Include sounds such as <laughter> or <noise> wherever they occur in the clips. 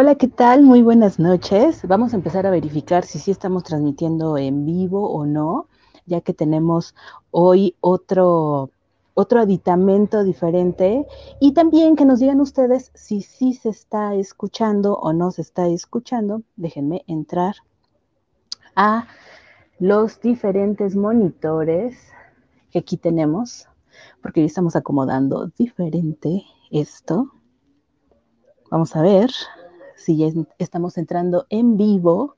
Hola, ¿qué tal? Muy buenas noches. Vamos a empezar a verificar si sí estamos transmitiendo en vivo o no, ya que tenemos hoy otro otro aditamento diferente y también que nos digan ustedes si sí se está escuchando o no se está escuchando. Déjenme entrar a los diferentes monitores que aquí tenemos, porque estamos acomodando diferente esto. Vamos a ver si ya estamos entrando en vivo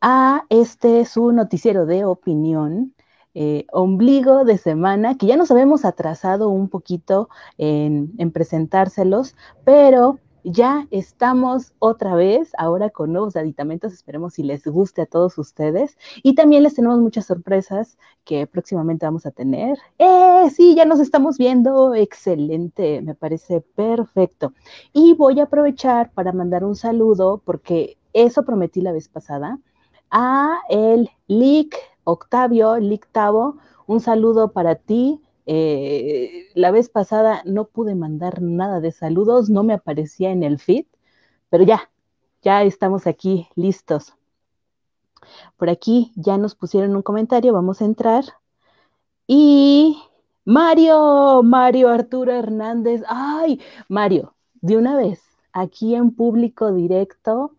a este su noticiero de opinión. Eh, ombligo de semana, que ya nos habíamos atrasado un poquito en presentárselos, pero ya estamos otra vez, ahora con nuevos aditamentos, esperemos si les guste a todos ustedes. Y también les tenemos muchas sorpresas que próximamente vamos a tener. ¡Eh! Sí, ya nos estamos viendo. Excelente, me parece perfecto. Y voy a aprovechar para mandar un saludo, porque eso prometí la vez pasada, a el Lick Octavio, Lick Tavo. Un saludo para ti, eh, la vez pasada no pude mandar nada de saludos, no me aparecía en el feed, pero ya, ya estamos aquí listos. Por aquí ya nos pusieron un comentario, vamos a entrar. Y Mario, Mario Arturo Hernández, ay, Mario, de una vez, aquí en público directo,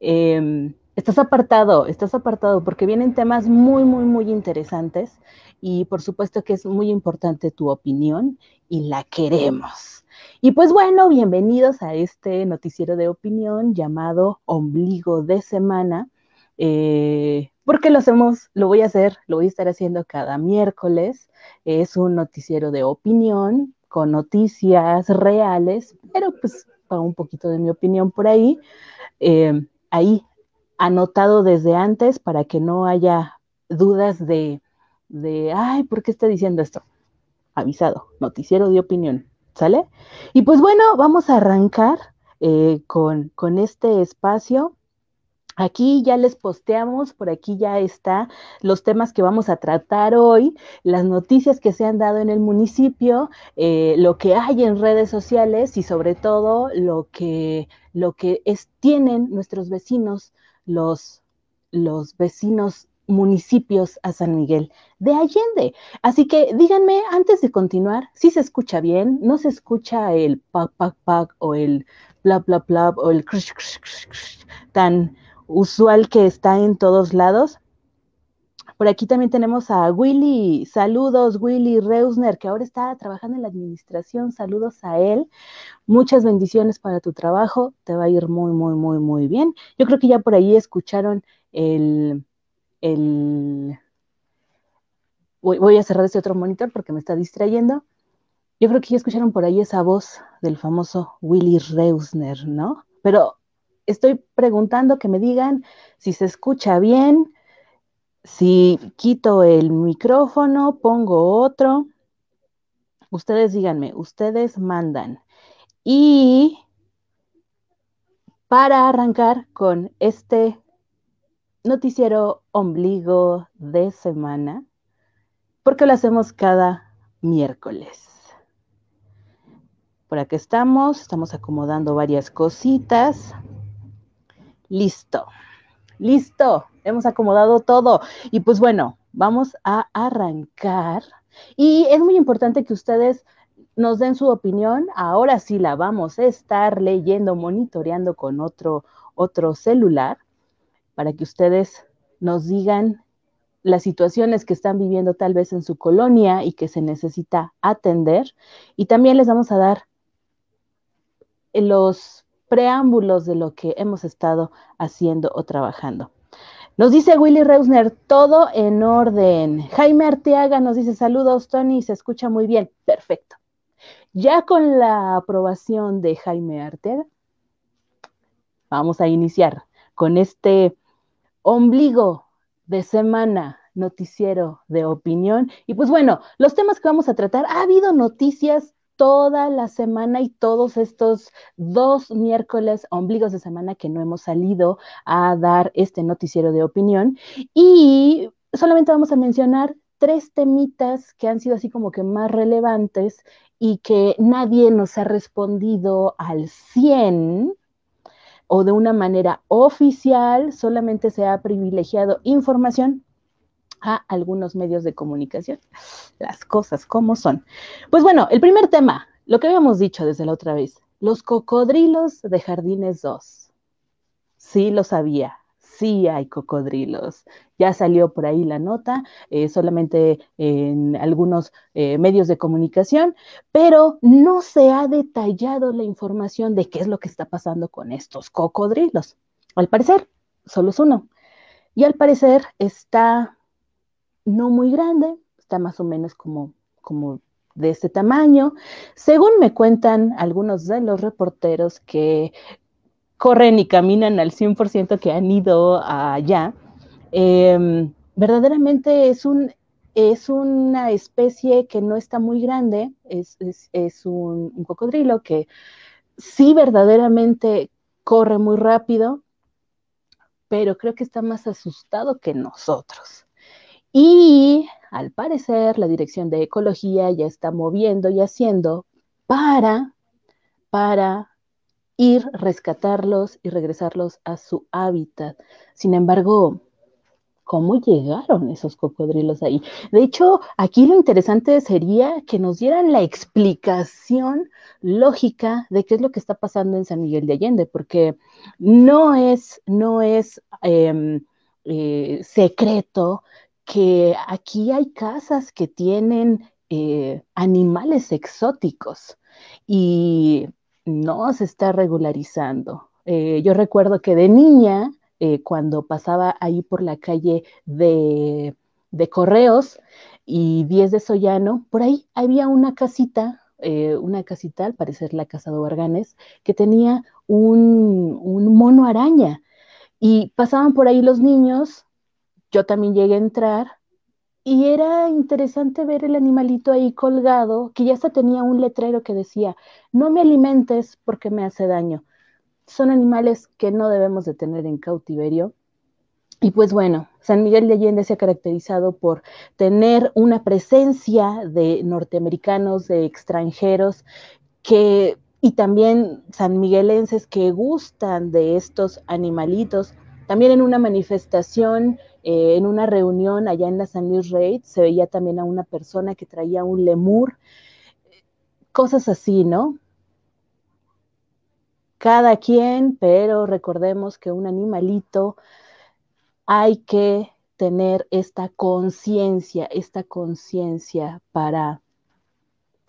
em, estás apartado, estás apartado porque vienen temas muy, muy, muy interesantes y por supuesto que es muy importante tu opinión y la queremos. Y pues bueno, bienvenidos a este noticiero de opinión llamado Ombligo de Semana, eh, porque lo hacemos, lo voy a hacer, lo voy a estar haciendo cada miércoles. Es un noticiero de opinión con noticias reales, pero pues para un poquito de mi opinión por ahí, eh, ahí anotado desde antes para que no haya dudas de de, ay, ¿por qué está diciendo esto? Avisado, noticiero de opinión, ¿sale? Y pues bueno, vamos a arrancar eh, con, este espacio. Aquí ya les posteamos, por aquí ya está los temas que vamos a tratar hoy, las noticias que se han dado en el municipio, eh, lo que hay en redes sociales y sobre todo lo que, lo que tienen nuestros vecinos, los, los vecinos municipios a San Miguel de Allende. Así que díganme, antes de continuar, si se escucha bien, no se escucha el pac, pac, pac o el bla, bla, bla o el crush, crush, tan usual que está en todos lados. Por aquí también tenemos a Willy. Saludos, Willy Reusner, que ahora está trabajando en la administración. Saludos a él. Muchas bendiciones para tu trabajo. Te va a ir muy, muy, muy, muy bien. Yo creo que ya por ahí escucharon el, el... Voy, voy a cerrar este otro monitor porque me está distrayendo. Yo creo que ya escucharon por ahí esa voz del famoso Willy Reusner, ¿no? Pero estoy preguntando que me digan si se escucha bien, si quito el micrófono, pongo otro. Ustedes díganme, ustedes mandan. Y para arrancar con este noticiero ombligo de semana, porque lo hacemos cada miércoles. Por aquí estamos, estamos acomodando varias cositas. Listo, listo, hemos acomodado todo. Y pues bueno, vamos a arrancar. Y es muy importante que ustedes nos den su opinión. Ahora sí la vamos a estar leyendo, monitoreando con otro, otro celular para que ustedes nos digan las situaciones que están viviendo tal vez en su colonia y que se necesita atender. Y también les vamos a dar los preámbulos de lo que hemos estado haciendo o trabajando. Nos dice Willy Reusner, todo en orden. Jaime Arteaga nos dice, saludos Tony, se escucha muy bien. Perfecto. Ya con la aprobación de Jaime Arteaga, vamos a iniciar con este Ombligo de semana, noticiero de opinión. Y pues bueno, los temas que vamos a tratar, ha habido noticias toda la semana y todos estos dos miércoles, ombligos de semana que no hemos salido a dar este noticiero de opinión. Y solamente vamos a mencionar tres temitas que han sido así como que más relevantes y que nadie nos ha respondido al 100 o de una manera oficial solamente se ha privilegiado información a algunos medios de comunicación. Las cosas como son. Pues bueno, el primer tema, lo que habíamos dicho desde la otra vez, los cocodrilos de Jardines 2. Sí, lo sabía, sí hay cocodrilos. Ya salió por ahí la nota, eh, solamente en algunos eh, medios de comunicación, pero no se ha detallado la información de qué es lo que está pasando con estos cocodrilos. Al parecer, solo es uno. Y al parecer está no muy grande, está más o menos como, como de este tamaño. Según me cuentan algunos de los reporteros que corren y caminan al 100% que han ido allá, em, verdaderamente es, un, es una especie que no está muy grande, es, un, un, cocodrilo que sí verdaderamente corre muy rápido, pero creo que está más asustado que nosotros. Y al parecer la Dirección de Ecología ya está moviendo y haciendo para, para ir, rescatarlos y regresarlos a su hábitat. Sin embargo, ¿cómo llegaron esos cocodrilos ahí? De hecho, aquí lo interesante sería que nos dieran la explicación lógica de qué es lo que está pasando en San Miguel de Allende, porque no es, no es em, eh, secreto que aquí hay casas que tienen eh, animales exóticos y no, se está regularizando. Eh, yo recuerdo que de niña, eh, cuando pasaba ahí por la calle de, de, Correos y 10 de Sollano, por ahí había una casita, eh, una casita, al parecer la casa de Barganes, que tenía un, un mono araña. Y pasaban por ahí los niños, yo también llegué a entrar y era interesante ver el animalito ahí colgado, que ya hasta tenía un letrero que decía, no me alimentes porque me hace daño. Son animales que no debemos de tener en cautiverio. Y pues bueno, San Miguel de Allende se ha caracterizado por tener una presencia de norteamericanos, de extranjeros, que, y también sanmiguelenses que gustan de estos animalitos también en una manifestación, eh, en una reunión allá en la San Luis Reid, se veía también a una persona que traía un lemur, cosas así, ¿no? Cada quien, pero recordemos que un animalito hay que tener esta conciencia, esta conciencia para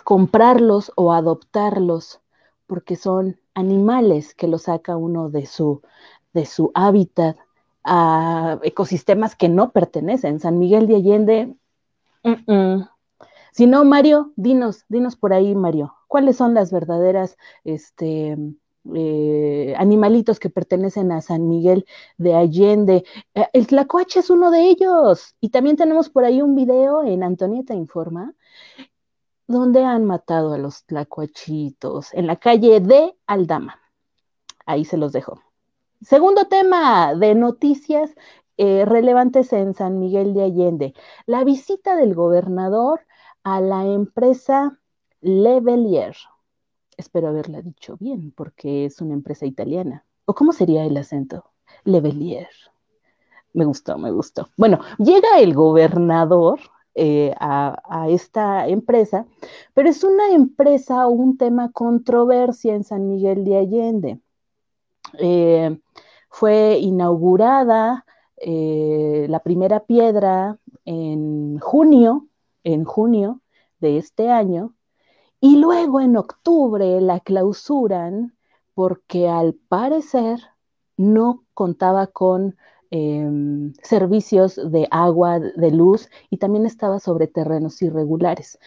comprarlos o adoptarlos, porque son animales que los saca uno de su de su hábitat a ecosistemas que no pertenecen. San Miguel de Allende, Si no, Mario, dinos, dinos por ahí, Mario, ¿cuáles son las verdaderas este, eh, animalitos que pertenecen a San Miguel de Allende? Eh, el tlacuache es uno de ellos. Y también tenemos por ahí un video en Antonieta Informa, donde han matado a los tlacuachitos en la calle de Aldama. Ahí se los dejo. Segundo tema de noticias eh, relevantes en San Miguel de Allende, la visita del gobernador a la empresa Levelier. Espero haberla dicho bien porque es una empresa italiana. ¿O cómo sería el acento? Levelier. Me gustó, me gustó. Bueno, llega el gobernador eh, a, a, esta empresa, pero es una empresa o un tema controversia en San Miguel de Allende. Eh, fue inaugurada eh, la primera piedra en junio, en junio de este año, y luego en octubre la clausuran porque al parecer no contaba con em, servicios de agua, de luz y también estaba sobre terrenos irregulares.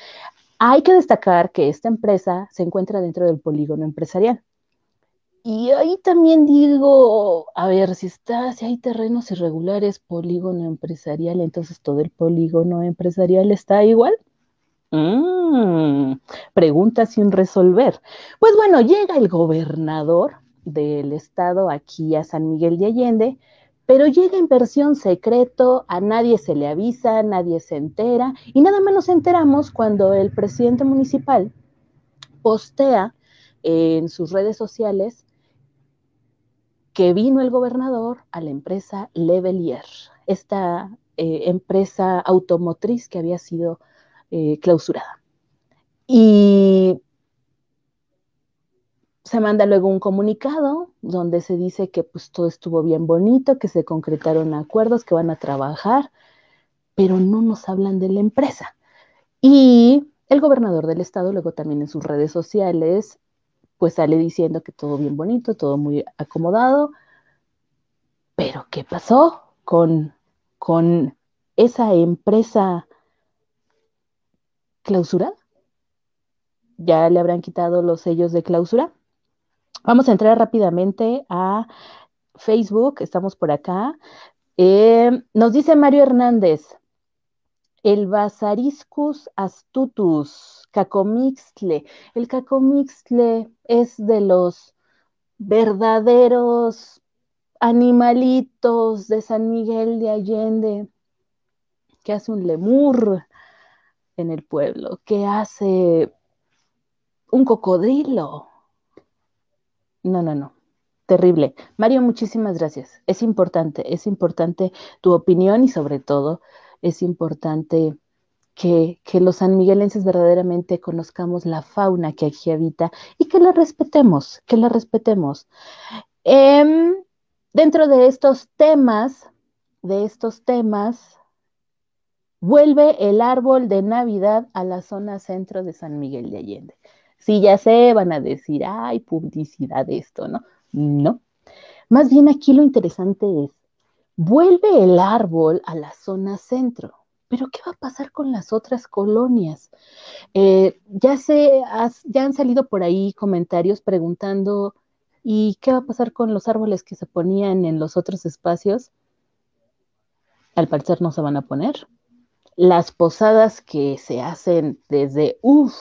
Hay que destacar que esta empresa se encuentra dentro del polígono empresarial. Y ahí también digo, a ver, si está, si hay terrenos irregulares, polígono empresarial, entonces todo el polígono empresarial está igual. Mm. pregunta sin resolver. Pues bueno, llega el gobernador del estado aquí a San Miguel de Allende, pero llega en versión secreto, a nadie se le avisa, nadie se entera, y nada más nos enteramos cuando el presidente municipal postea en sus redes sociales que vino el gobernador a la empresa Levelier, esta eh, empresa automotriz que había sido eh, clausurada. Y se manda luego un comunicado donde se dice que pues, todo estuvo bien bonito, que se concretaron acuerdos, que van a trabajar, pero no nos hablan de la empresa. Y el gobernador del estado luego también en sus redes sociales pues sale diciendo que todo bien bonito, todo muy acomodado. Pero ¿qué pasó con, con esa empresa clausurada? Ya le habrán quitado los sellos de clausura. Vamos a entrar rápidamente a Facebook, estamos por acá. Eh, nos dice Mario Hernández, el Basariscus astutus, cacomixtle. El cacomixtle es de los verdaderos animalitos de San Miguel de Allende, que hace un lemur en el pueblo, que hace un cocodrilo. No, no, no. Terrible. Mario, muchísimas gracias. Es importante, es importante tu opinión y sobre todo es importante que, los sanmiguelenses verdaderamente conozcamos la fauna que aquí habita y que la respetemos, que la respetemos. Em, dentro de estos temas, de estos temas, vuelve el árbol de Navidad a la zona centro de San Miguel de Allende. Si ya sé, van a decir, ay, publicidad esto, ¿no? No. Más bien aquí lo interesante es Vuelve el árbol a la zona centro. Pero ¿qué va a pasar con las otras colonias? Eh, ya, se ya han salido por ahí comentarios preguntando, ¿y qué va a pasar con los árboles que se ponían en los otros espacios? Al parecer no se van a poner. Las posadas que se hacen desde, uff,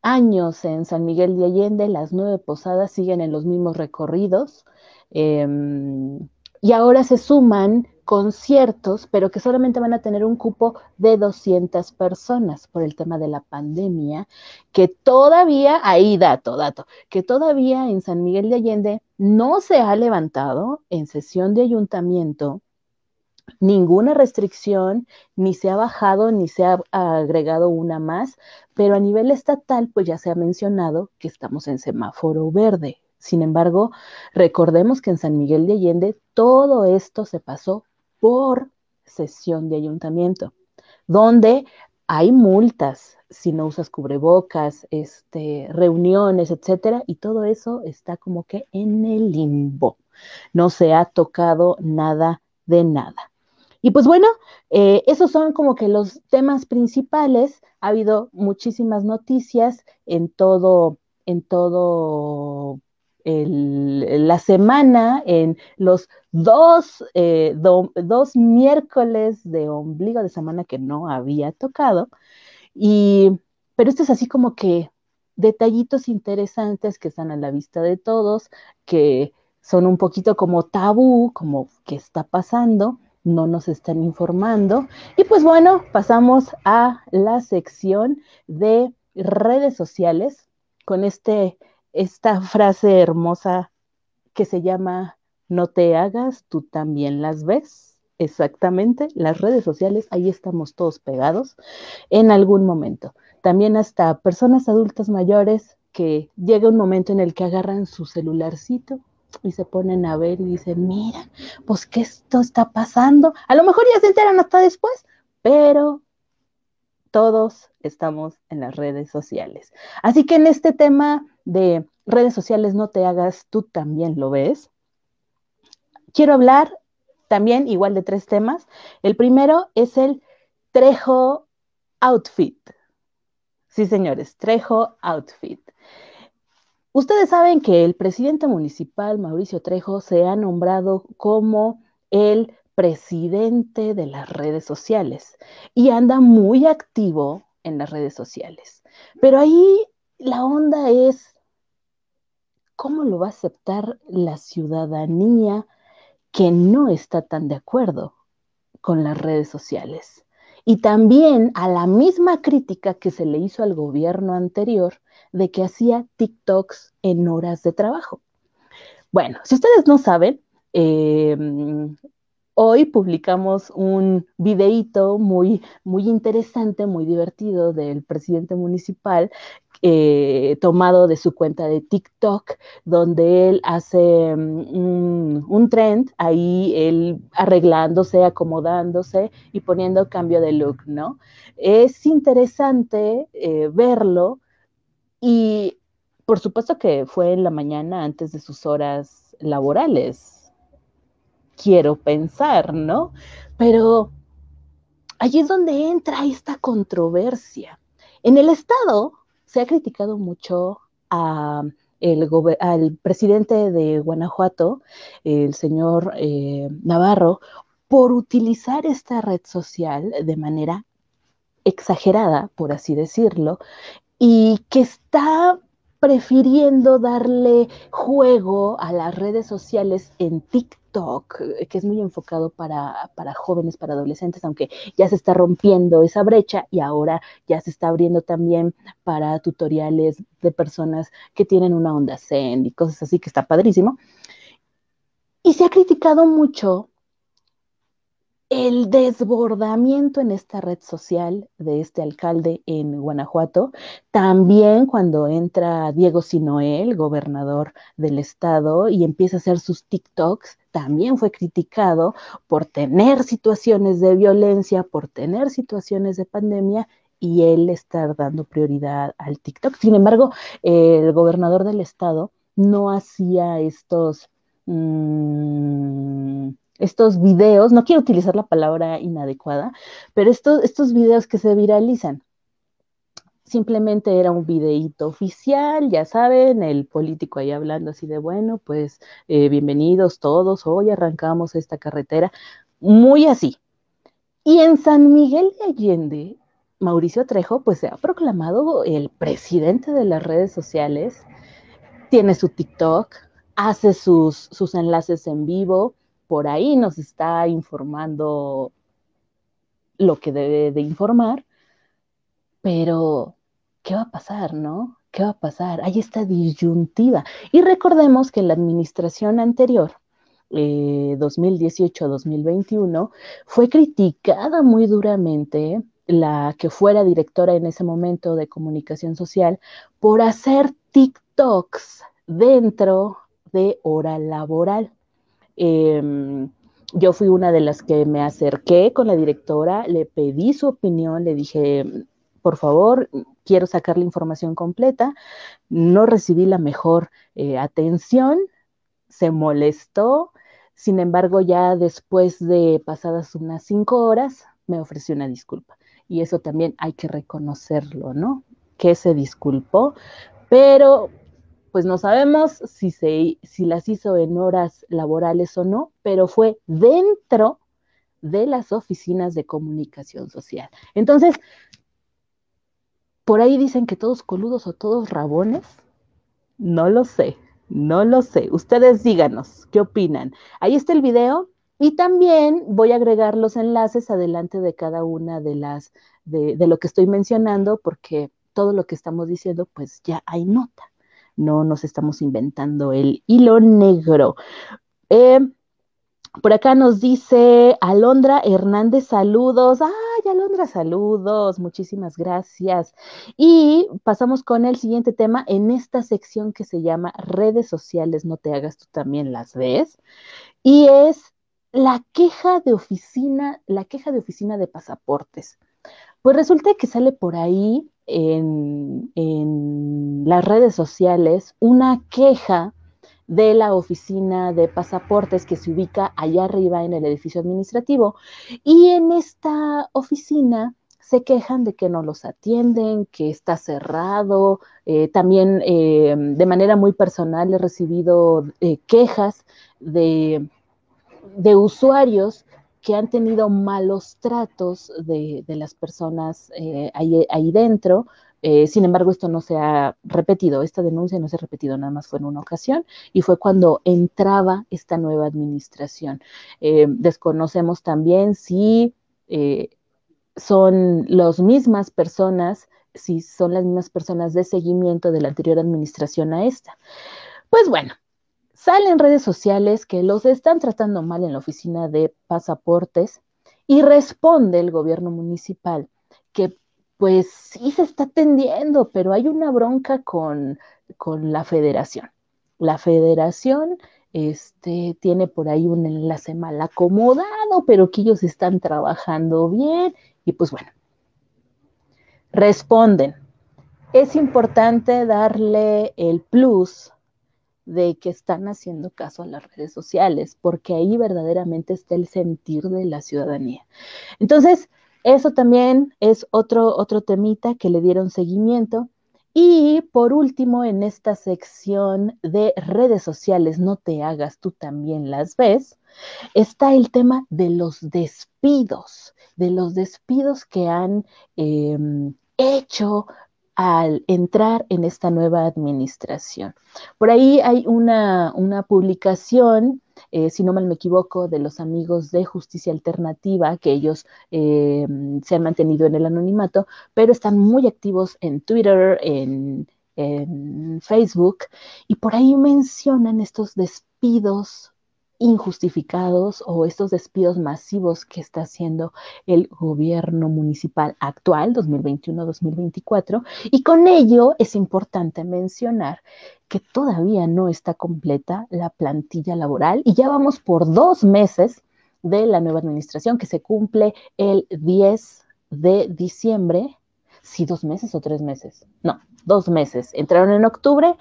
años en San Miguel de Allende, las nueve posadas siguen en los mismos recorridos. Em, y ahora se suman conciertos, pero que solamente van a tener un cupo de 200 personas por el tema de la pandemia, que todavía, ahí dato, dato, que todavía en San Miguel de Allende no se ha levantado en sesión de ayuntamiento ninguna restricción, ni se ha bajado, ni se ha agregado una más, pero a nivel estatal, pues ya se ha mencionado que estamos en semáforo verde, sin embargo, recordemos que en San Miguel de Allende todo esto se pasó por sesión de ayuntamiento, donde hay multas si no usas cubrebocas, este, reuniones, etcétera, y todo eso está como que en el limbo. No se ha tocado nada de nada. Y pues bueno, eh, esos son como que los temas principales. Ha habido muchísimas noticias en todo, en todo la semana en los eh, dos, miércoles de ombligo de semana que no había tocado. pero esto es así como que detallitos interesantes que están a la vista de todos, que son un poquito como tabú, como qué está pasando, no nos están informando. Y pues bueno, pasamos a la sección de redes sociales con este esta <laughs> frase hermosa que se llama No te hagas, tú también las ves. Exactamente, las redes sociales, ahí estamos todos pegados en algún momento. También hasta personas adultas mayores que llega un momento en el que agarran su celularcito y se ponen a ver y dicen, mira, pues ¿qué esto está pasando. A lo mejor ya se enteran hasta después, pero todos estamos en las redes sociales. Así que en este tema de redes sociales no te hagas, tú también lo ves. Quiero hablar también igual de tres temas. El primero es el Trejo Outfit. Sí, señores, Trejo Outfit. Ustedes saben que el presidente municipal, Mauricio Trejo, se ha nombrado como el presidente de las redes sociales y anda muy activo en las redes sociales. Pero ahí la onda es ¿cómo lo va a aceptar la ciudadanía que no está tan de acuerdo con las redes sociales? Y también a la misma crítica que se le hizo al gobierno anterior de que hacía TikToks en horas de trabajo. Bueno, si ustedes no saben, eh, Hoy publicamos un videíto muy, muy interesante, muy divertido del presidente municipal eh, tomado de su cuenta de TikTok, donde él hace mm, un trend ahí, él arreglándose, acomodándose y poniendo cambio de look, ¿no? Es interesante eh, verlo y por supuesto que fue en la mañana antes de sus horas laborales, quiero pensar, ¿no? Pero allí es donde entra esta controversia. En el Estado se ha criticado mucho al presidente de Guanajuato, el señor eh, Navarro, por utilizar esta red social de manera exagerada, por así decirlo, y que está prefiriendo darle juego a las redes sociales en TikTok, que es muy enfocado para, jóvenes, para adolescentes, aunque ya se está rompiendo esa brecha y ahora ya se está abriendo también para tutoriales de personas que tienen una onda zen y cosas así, que está padrísimo. Y se ha criticado mucho el desbordamiento en esta red social de este alcalde en Guanajuato. También cuando entra Diego Sinoel, gobernador del estado, y empieza a hacer sus TikToks, también fue criticado por tener situaciones de violencia, por tener situaciones de pandemia y él estar dando prioridad al TikTok. Sin embargo, el gobernador del estado no hacía estos... Mm, estos videos, no quiero utilizar la palabra inadecuada, pero estos, estos videos que se viralizan. Simplemente era un videíto oficial, ya saben, el político ahí hablando así de, bueno, pues eh, bienvenidos todos, hoy arrancamos esta carretera, muy así. Y en San Miguel de Allende, Mauricio Trejo, pues se ha proclamado el presidente de las redes sociales, tiene su TikTok, hace sus, sus enlaces en vivo, por ahí nos está informando lo que debe de informar, pero ¿qué va a pasar, no? ¿Qué va a pasar? Ahí está disyuntiva. Y recordemos que la administración anterior, 2018-2021, eh, fue criticada muy duramente la que fuera directora en ese momento de comunicación social por hacer TikToks dentro de hora laboral. Em, yo fui una de las que me acerqué con la directora, le pedí su opinión, le dije, por favor, quiero sacar la información completa. No recibí la mejor eh, atención, se molestó. Sin embargo, ya después de pasadas unas cinco horas, me ofreció una disculpa. Y eso también hay que reconocerlo, ¿no? Que se disculpó, pero pues no sabemos si, las hizo en horas laborales o no, pero fue dentro de las oficinas de comunicación social. Entonces, por ahí dicen que todos coludos o todos rabones, no lo sé, no lo sé. Ustedes díganos, ¿qué opinan? Ahí está el video, y también voy a agregar los enlaces adelante de cada una de las, de, de, lo que estoy mencionando, porque todo lo que estamos diciendo, pues ya hay nota no nos estamos inventando el hilo negro. Eh, por acá nos dice Alondra Hernández, saludos. Ay, Alondra, saludos. Muchísimas gracias. Y pasamos con el siguiente tema en esta sección que se llama redes sociales, no te hagas tú también las ves. Y es la queja de oficina, la queja de oficina de pasaportes. Pues resulta que sale por ahí en, las redes sociales una queja de la oficina de pasaportes que se ubica allá arriba en el edificio administrativo. Y en esta oficina se quejan de que no los atienden, que está cerrado. Eh, también eh, de manera muy personal he recibido eh, quejas de, de usuarios que han tenido malos tratos de, las personas eh, ahí, dentro. Eh, sin embargo, esto no se ha repetido, esta denuncia no se ha repetido, nada más fue en una ocasión y fue cuando entraba esta nueva administración. Eh, desconocemos también si son las mismas personas, si son las mismas personas de seguimiento de la anterior administración a esta. Pues bueno, Salen redes sociales que los están tratando mal en la oficina de pasaportes y responde el gobierno municipal que pues sí se está atendiendo, pero hay una bronca con, la federación. La federación este, tiene por ahí un enlace mal acomodado, pero que ellos están trabajando bien y pues bueno. Responden, es importante darle el plus de que están haciendo caso a las redes sociales, porque ahí verdaderamente está el sentir de la ciudadanía. Entonces, eso también es otro, otro temita que le dieron seguimiento. Y por último, en esta sección de redes sociales, no te hagas, tú también las ves, está el tema de los despidos, de los despidos que han em, hecho al entrar en esta nueva administración. Por ahí hay una, publicación, eh, si no mal me equivoco, de los amigos de Justicia Alternativa, que ellos eh, se han mantenido en el anonimato, pero están muy activos en Twitter, en, en Facebook, y por ahí mencionan estos despidos injustificados o estos despidos masivos que está haciendo el gobierno municipal actual 2021-2024 y con ello es importante mencionar que todavía no está completa la plantilla laboral y ya vamos por dos meses de la nueva administración que se cumple el 10 de diciembre. si dos meses o tres meses. No, dos meses. Entraron en octubre,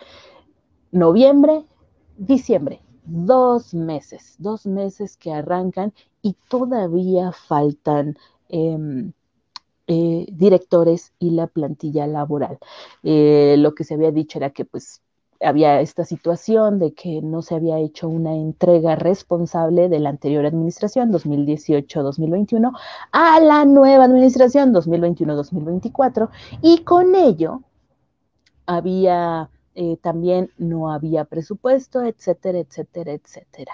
noviembre, diciembre dos meses, dos meses que arrancan y todavía faltan. Em, eh, directores y la plantilla laboral. Eh, lo que se había dicho era que pues había esta situación de que no se había hecho una entrega responsable de la anterior administración 2018-2021 a la nueva administración 2021-2024 y con ello había eh, también no había presupuesto, etcétera, etcétera, etcétera.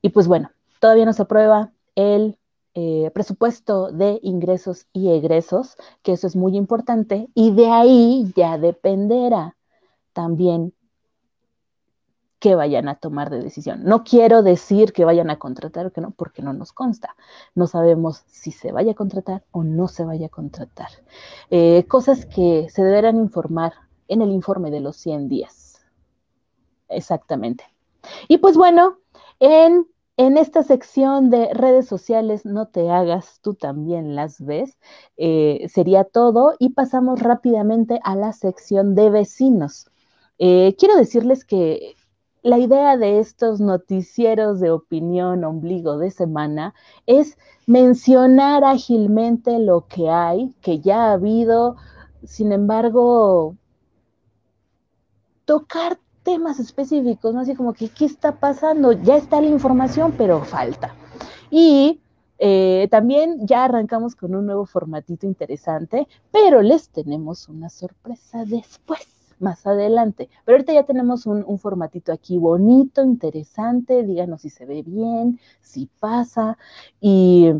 Y pues bueno, todavía no se aprueba el eh, presupuesto de ingresos y egresos, que eso es muy importante, y de ahí ya dependerá también que vayan a tomar de decisión. No quiero decir que vayan a contratar o que no, porque no nos consta. No sabemos si se vaya a contratar o no se vaya a contratar. Eh, cosas que se deberán informar en el informe de los 100 días. Exactamente. Y pues bueno, en, esta sección de redes sociales, no te hagas, tú también las ves, eh, sería todo y pasamos rápidamente a la sección de vecinos. Eh, quiero decirles que la idea de estos noticieros de opinión ombligo de semana es mencionar ágilmente lo que hay, que ya ha habido, sin embargo, tocar temas específicos, ¿no? Así como que, ¿qué está pasando? Ya está la información, pero falta. Y eh, también ya arrancamos con un nuevo formatito interesante, pero les tenemos una sorpresa después, más adelante. Pero ahorita ya tenemos un, un formatito aquí bonito, interesante, díganos si se ve bien, si pasa, y,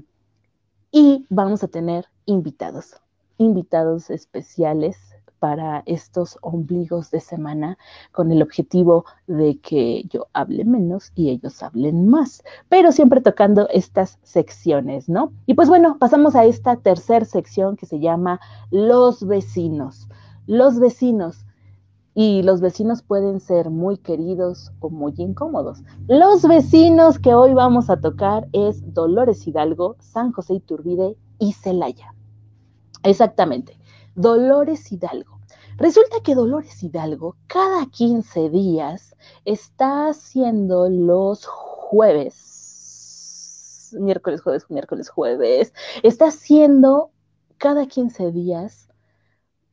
y vamos a tener invitados, invitados especiales para estos ombligos de semana con el objetivo de que yo hable menos y ellos hablen más, pero siempre tocando estas secciones, ¿no? Y pues bueno, pasamos a esta tercera sección que se llama Los vecinos. Los vecinos. Y los vecinos pueden ser muy queridos o muy incómodos. Los vecinos que hoy vamos a tocar es Dolores Hidalgo, San José Iturbide y Celaya. Exactamente. Dolores Hidalgo. Resulta que Dolores Hidalgo cada 15 días está haciendo los jueves, miércoles, jueves, miércoles, jueves, está haciendo cada 15 días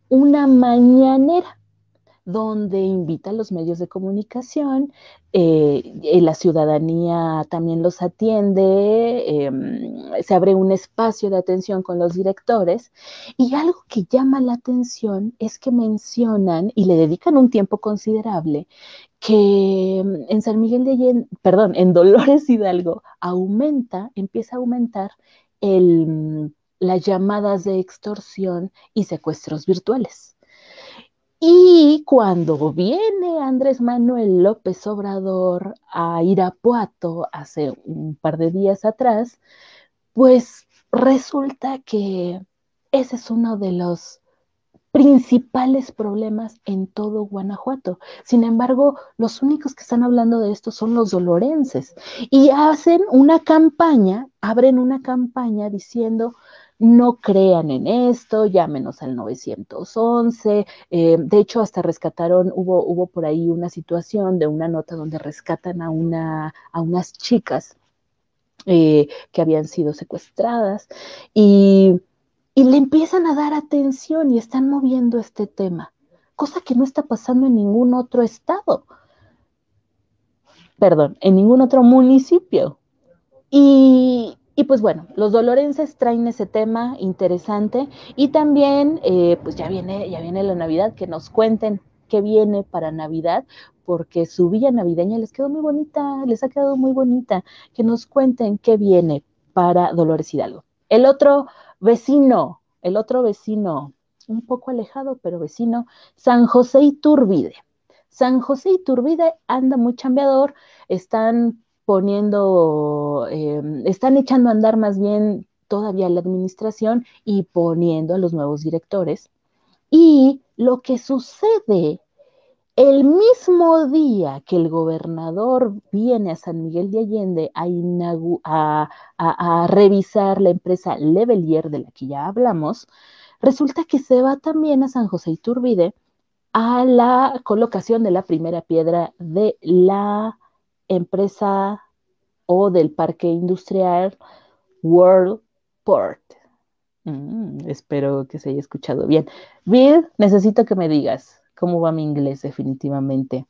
una mañanera donde invita a los medios de comunicación, eh, la ciudadanía también los atiende, em, se abre un espacio de atención con los directores y algo que llama la atención es que mencionan y le dedican un tiempo considerable que em, en San Miguel de Allende, perdón, en Dolores Hidalgo aumenta, empieza a aumentar mm, las llamadas de extorsión y secuestros virtuales cuando viene Andrés Manuel López Obrador a Irapuato hace un par de días atrás, pues resulta que ese es uno de los principales problemas en todo Guanajuato. Sin embargo, los únicos que están hablando de esto son los dolorenses y hacen una campaña, abren una campaña diciendo, no crean en esto, llámenos al 911. Eh, de hecho, hasta rescataron, hubo, hubo por ahí una situación de una nota donde rescatan a, una, a unas chicas eh, que habían sido secuestradas y, y le empiezan a dar atención y están moviendo este tema, cosa que no está pasando en ningún otro estado, perdón, en ningún otro municipio. Y y pues bueno, los dolorenses traen ese tema interesante y también eh, pues ya viene, ya viene la Navidad, que nos cuenten qué viene para Navidad, porque su villa navideña les quedó muy bonita, les ha quedado muy bonita, que nos cuenten qué viene para Dolores Hidalgo. El otro vecino, el otro vecino, un poco alejado, pero vecino, San José Iturbide. San José Iturbide anda muy chambeador, están poniendo, em, están echando a andar más bien todavía la administración y poniendo a los nuevos directores. Y lo que sucede el mismo día que el gobernador viene a San Miguel de Allende a, a, a, revisar la empresa Levelier de la que ya hablamos, resulta que se va también a San José Iturbide a la colocación de la primera piedra de la empresa o del parque industrial Worldport. Mm, espero que se haya escuchado bien. Bill, necesito que me digas cómo va mi inglés definitivamente.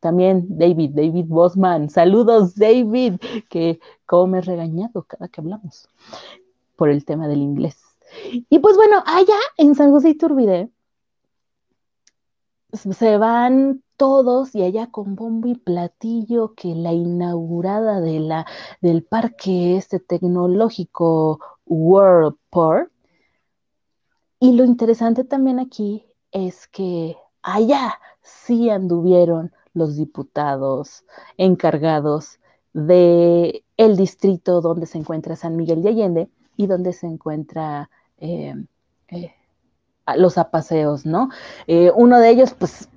También David, David Bosman. Saludos, David, que como me he regañado cada que hablamos por el tema del inglés. Y pues bueno, allá en San José Iturbide se van todos y allá con bombo y platillo que la inaugurada de la, del parque este tecnológico World Y lo interesante también aquí es que allá sí anduvieron los diputados encargados de el distrito donde se encuentra San Miguel de Allende y donde se encuentra eh, eh, los apaseos, ¿no? Eh, uno de ellos, pues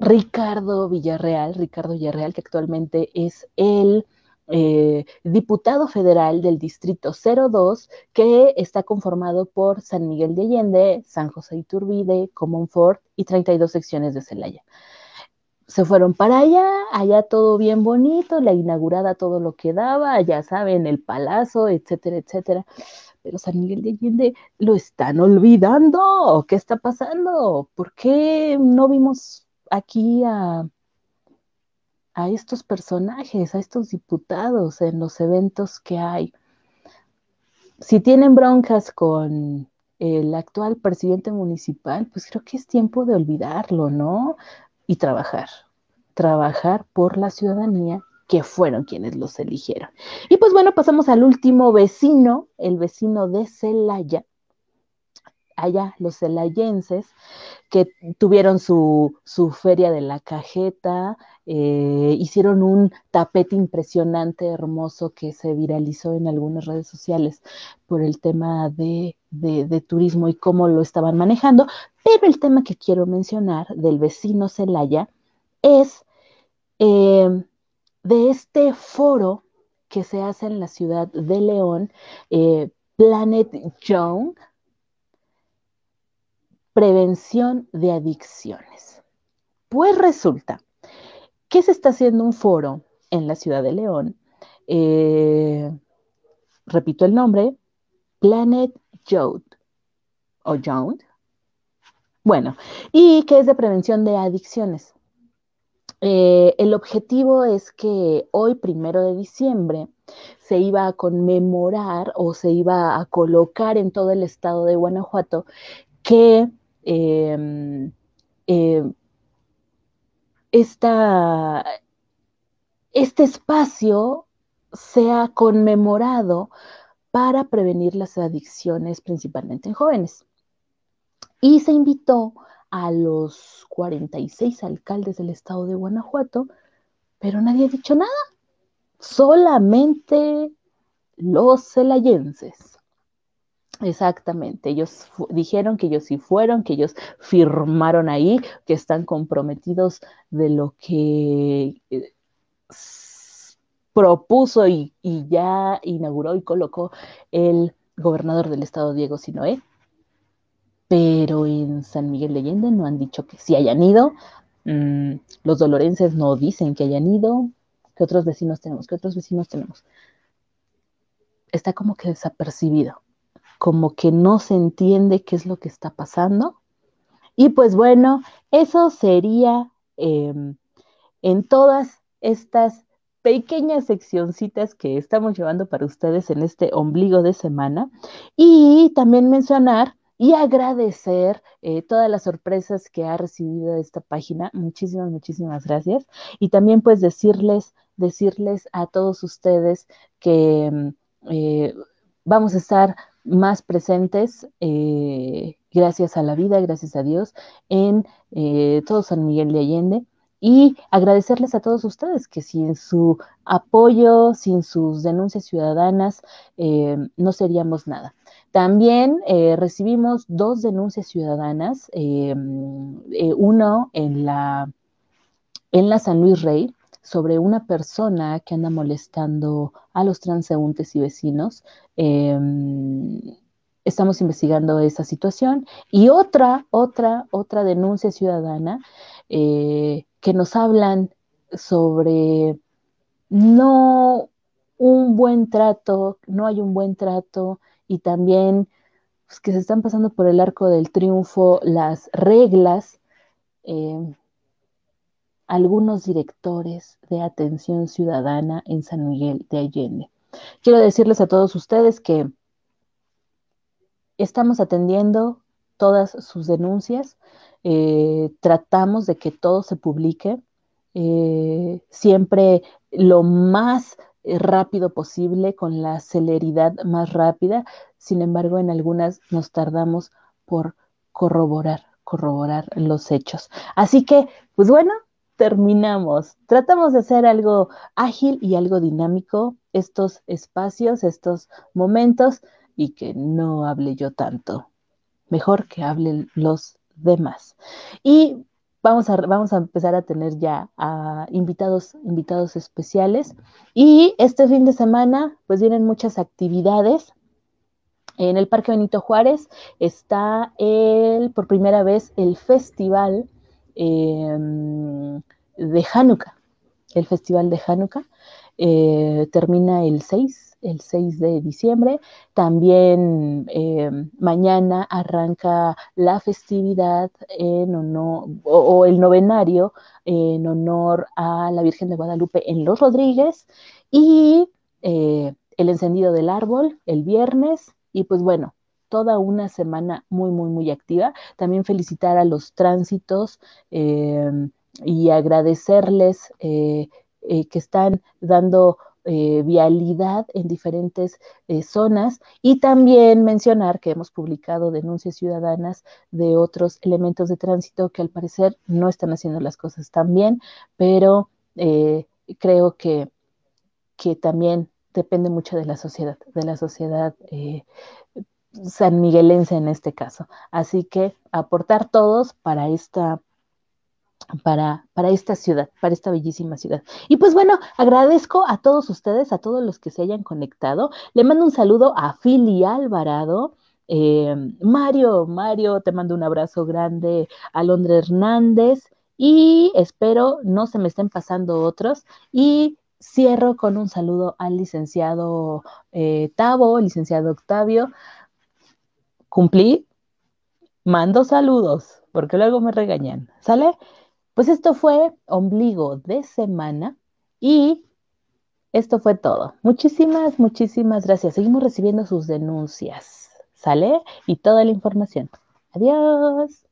Ricardo Villarreal, Ricardo Villarreal, que actualmente es el eh, diputado federal del Distrito 02, que está conformado por San Miguel de Allende, San José Iturbide, Comonfort y 32 secciones de Celaya. Se fueron para allá, allá todo bien bonito, la inaugurada todo lo que daba, ya saben, el palazo, etcétera, etcétera. Pero San Miguel de Allende lo están olvidando. ¿Qué está pasando? ¿Por qué no vimos aquí a, estos personajes, a estos diputados en los eventos que hay. Si tienen broncas con el actual presidente municipal, pues creo que es tiempo de olvidarlo, ¿no? Y trabajar, trabajar por la ciudadanía que fueron quienes los eligieron. Y pues bueno, pasamos al último vecino, el vecino de Celaya, allá los celayenses, que tuvieron su, feria de la cajeta, eh, hicieron un tapete impresionante, hermoso, que se viralizó en algunas redes sociales por el tema de, turismo y cómo lo estaban manejando. Pero el tema que quiero mencionar del vecino Celaya es eh, de este foro que se hace en la ciudad de León, eh, Planet Young, prevención de adicciones. Pues resulta que se está haciendo un foro en la ciudad de León, eh, repito el nombre, Planet Youth o Youth. Bueno, y que es de prevención de adicciones. Eh, el objetivo es que hoy, primero de diciembre, se iba a conmemorar o se iba a colocar en todo el estado de Guanajuato que Em, eh, este espacio sea conmemorado para prevenir las adicciones principalmente en jóvenes. Y se invitó a los 46 alcaldes del estado de Guanajuato, pero nadie ha dicho nada, solamente los celayenses. Exactamente, ellos dijeron que ellos sí fueron, que ellos firmaron ahí, que están comprometidos de lo que eh, propuso y, ya inauguró y colocó el gobernador del estado, Diego Sinoé. Pero en San Miguel de no han dicho que sí hayan ido, mm, los dolorenses no dicen que hayan ido, Que otros vecinos tenemos? Que otros vecinos tenemos? Está como que desapercibido como que no se entiende qué es lo que está pasando. Y pues bueno, eso sería em, en todas estas pequeñas seccioncitas que estamos llevando para ustedes en este ombligo de semana. Y también mencionar y agradecer eh, todas las sorpresas que ha recibido esta página. Muchísimas, muchísimas gracias. Y también pues decirles, decirles a todos ustedes que em, eh, vamos a estar más presentes, eh, gracias a la vida, gracias a Dios, en eh, todo San Miguel de Allende. Y agradecerles a todos ustedes que sin su apoyo, sin sus denuncias ciudadanas, eh, no seríamos nada. También recibimos dos denuncias ciudadanas, uno en la, en la San Luis Rey, sobre una persona que anda molestando a los transeúntes y vecinos. Em, estamos investigando esa situación. Y otra, otra, otra denuncia ciudadana eh, que nos hablan sobre no un buen trato, no hay un buen trato y también pues, que se están pasando por el arco del triunfo las reglas em, algunos directores de atención ciudadana en San Miguel de Allende. Quiero decirles a todos ustedes que estamos atendiendo todas sus denuncias, eh, tratamos de que todo se publique eh, siempre lo más rápido posible, con la celeridad más rápida. Sin embargo, en algunas nos tardamos por corroborar, corroborar los hechos. Así que, pues bueno, terminamos. Tratamos de hacer algo ágil y algo dinámico, estos espacios, estos momentos, y que no hable yo tanto. Mejor que hablen los demás. Y vamos a, vamos a empezar a tener ya a invitados, invitados especiales. Y este fin de semana, pues vienen muchas actividades. En el Parque Benito Juárez está el, por primera vez el festival Em, de Hanukkah, el festival de Hanukkah. Eh, termina el 6, el 6 de diciembre. También em, mañana arranca la festividad en honor, o, el novenario en honor a la Virgen de Guadalupe en Los Rodríguez y eh, el encendido del árbol el viernes. Y pues bueno, toda una semana muy, muy, muy activa. También felicitar a los tránsitos em, y agradecerles eh, eh, que están dando eh, vialidad en diferentes zonas y también mencionar que hemos publicado denuncias ciudadanas de otros elementos de tránsito que al parecer no están haciendo las cosas tan bien, pero creo que, que, también depende mucho de la sociedad, de la sociedad San Miguelense en este caso. Así que aportar todos para esta para, para, esta ciudad, para esta bellísima ciudad. Y pues bueno, agradezco a todos ustedes, a todos los que se hayan conectado. Le mando un saludo a Fili Alvarado. Eh, Mario, Mario, te mando un abrazo grande. a Londres Hernández. Y espero no se me estén pasando otros. Y cierro con un saludo al licenciado eh, Tavo, licenciado Octavio cumplí, mando saludos, porque luego me regañan, ¿sale? Pues esto fue ombligo de semana y esto fue todo. Muchísimas, muchísimas gracias. Seguimos recibiendo sus denuncias, ¿sale? Y toda la información. Adiós.